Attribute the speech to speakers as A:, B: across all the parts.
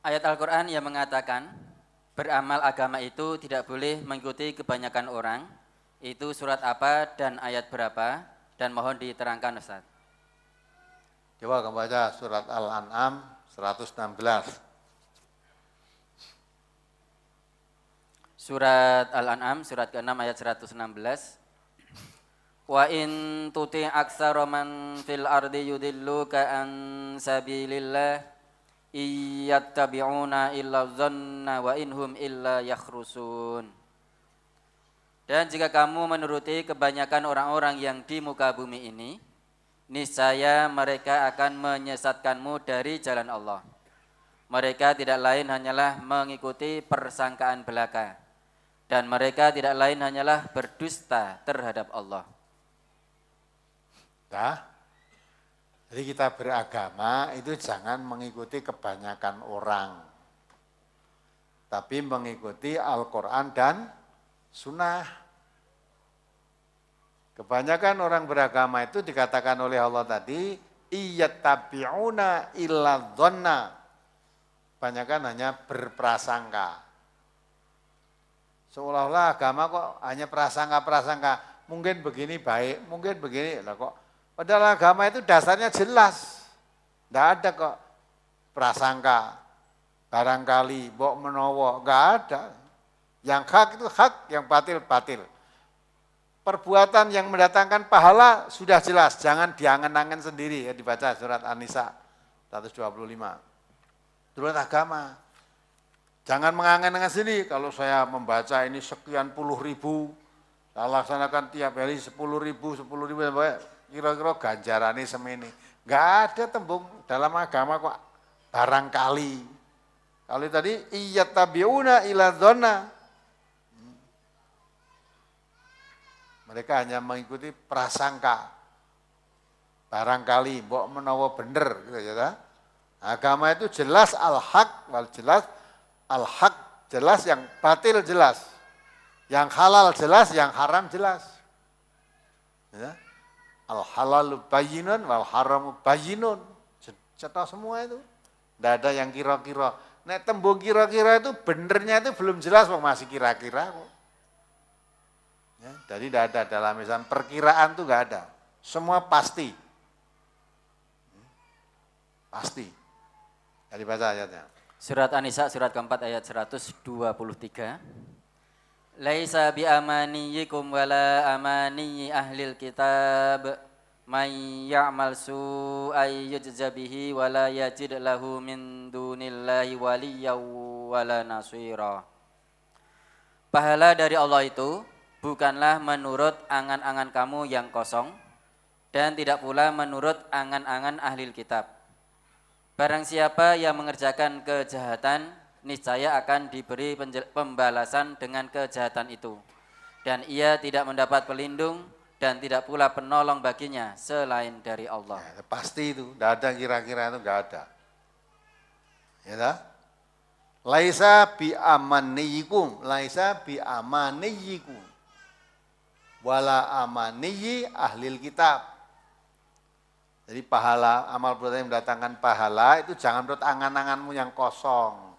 A: Ayat Al-Quran yang mengatakan, beramal agama itu tidak boleh mengikuti kebanyakan orang, itu surat apa dan ayat berapa, dan mohon diterangkan Ustaz.
B: Coba kamu baca surat Al-An'am
A: 116. Surat Al-An'am surat ke-6 ayat 116. Wa in tuti aksara man fil ardi ka'an an sabilillah iyattabi'una illa dhanna wa inhum illa yakhrusun. Dan jika kamu menuruti kebanyakan orang-orang yang di muka bumi ini, niscaya mereka akan menyesatkanmu dari jalan Allah. Mereka tidak lain hanyalah mengikuti persangkaan belaka dan mereka tidak lain hanyalah berdusta terhadap Allah. Dah, jadi kita beragama itu jangan
B: mengikuti kebanyakan orang. Tapi mengikuti Al-Quran dan sunnah. Kebanyakan orang beragama itu dikatakan oleh Allah tadi, iyattabi'una illa dhanna. Kebanyakan hanya berprasangka. Seolah-olah agama kok hanya prasangka-prasangka. Mungkin begini baik, mungkin begini. Lah kok Padahal agama itu dasarnya jelas. Tidak ada kok prasangka, barangkali, bok menowo, nggak ada. Yang hak itu hak, yang batil batil. Perbuatan yang mendatangkan pahala sudah jelas, jangan diangen-angen sendiri ya dibaca surat An-Nisa 125. Surat agama. Jangan mengangen-angen sendiri kalau saya membaca ini sekian puluh ribu, saya laksanakan tiap hari sepuluh ribu, sepuluh ribu, kira-kira ganjarane semene. Enggak ada tembung dalam agama kok barangkali. Kalau tadi iya tabiuna ila dzanna. Mereka hanya mengikuti prasangka. Barangkali mbok menawa bener gitu ya. Agama itu jelas al-haq wal jelas al-haq jelas yang batil jelas. Yang halal jelas, yang haram jelas. Ya. Al halal bayinun wal haram bayinun. Cetak semua itu. Tidak ada yang kira-kira. Nek tembung kira-kira itu benernya itu belum jelas kok masih kira-kira kok. Ya, jadi tidak ada dalam misalnya perkiraan tuh nggak ada.
A: Semua pasti. Pasti. Jadi baca ayatnya. Surat An-Nisa surat keempat ayat 123. Laisa bi amaniyikum wala amani ahlil kitab may ya'mal su'ay yujza bihi wala yajid lahu min dunillahi waliyaw wala nasira. Pahala dari Allah itu bukanlah menurut angan-angan kamu yang kosong dan tidak pula menurut angan-angan ahlil kitab. Barang siapa yang mengerjakan kejahatan niscaya akan diberi pembalasan dengan kejahatan itu. Dan ia tidak mendapat pelindung dan tidak pula penolong baginya selain dari Allah. Ya,
B: pasti itu, tidak ada kira-kira itu, nggak ada. Ya, tak? Laisa bi amaniyikum, laisa bi amaniyikum. Wala amaniyi ahlil kitab. Jadi pahala, amal perbuatan yang mendatangkan pahala itu jangan menurut angan-anganmu yang kosong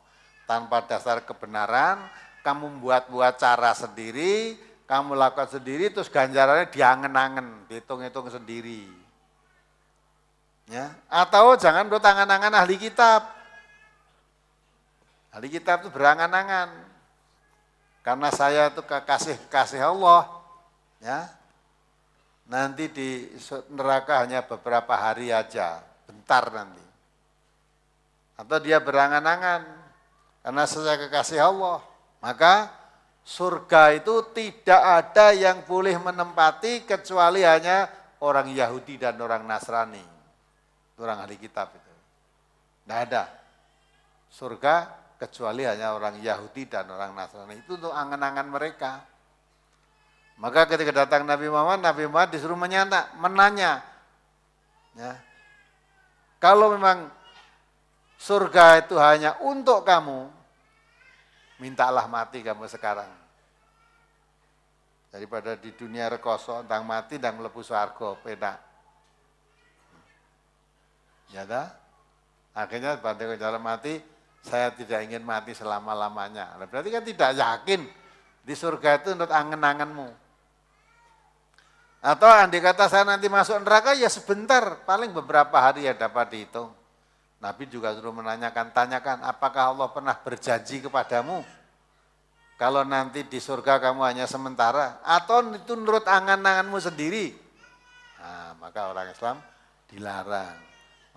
B: tanpa dasar kebenaran, kamu buat-buat cara sendiri, kamu lakukan sendiri, terus ganjarannya diangen-angen, dihitung-hitung sendiri. Ya, atau jangan buat angan-angan ahli kitab. Ahli kitab itu berangan-angan. Karena saya itu kekasih-kasih Allah. Ya, nanti di neraka hanya beberapa hari aja, bentar nanti. Atau dia berangan-angan, karena saya kekasih Allah, maka surga itu tidak ada yang boleh menempati kecuali hanya orang Yahudi dan orang Nasrani. Orang ahli kitab itu. Tidak ada surga kecuali hanya orang Yahudi dan orang Nasrani. Itu untuk angan-angan mereka. Maka ketika datang Nabi Muhammad, Nabi Muhammad disuruh menyata, menanya. Ya. Kalau memang Surga itu hanya untuk kamu. Mintalah mati kamu sekarang. Daripada di dunia rekoso, tentang mati, dan melepuh suargo, pedak. Ya dah? Akhirnya pada kejar mati, saya tidak ingin mati selama-lamanya. Berarti kan tidak yakin di surga itu untuk angen-angenmu. Atau andai kata saya nanti masuk neraka ya sebentar, paling beberapa hari ya dapat dihitung. Nabi juga suruh menanyakan, tanyakan apakah Allah pernah berjanji kepadamu kalau nanti di surga kamu hanya sementara atau itu menurut angan-anganmu sendiri. Nah, maka orang Islam dilarang.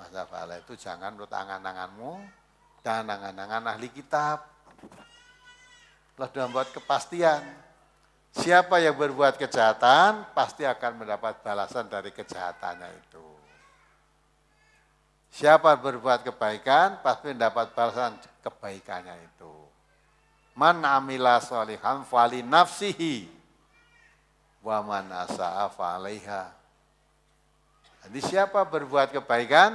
B: Masa Fala itu jangan menurut angan-anganmu dan angan-angan ahli kitab. Allah sudah membuat kepastian. Siapa yang berbuat kejahatan pasti akan mendapat balasan dari kejahatannya itu. Siapa berbuat kebaikan pasti mendapat balasan kebaikannya itu. Man amila sholihan fali nafsihi wa man asa'a falaiha. Jadi siapa berbuat kebaikan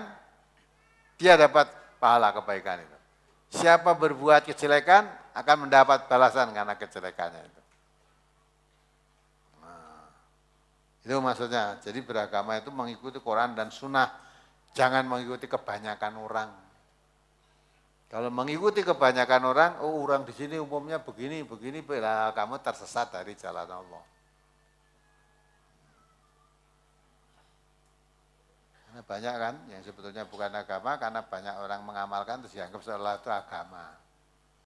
B: dia dapat pahala kebaikan itu. Siapa berbuat kejelekan akan mendapat balasan karena kejelekannya itu. Nah, itu maksudnya. Jadi beragama itu mengikuti Quran dan Sunnah Jangan mengikuti kebanyakan orang. Kalau mengikuti kebanyakan orang, oh orang di sini umumnya begini, begini, Bila kamu tersesat dari jalan Allah. Karena banyak kan yang sebetulnya bukan agama, karena banyak orang mengamalkan terus dianggap seolah itu agama.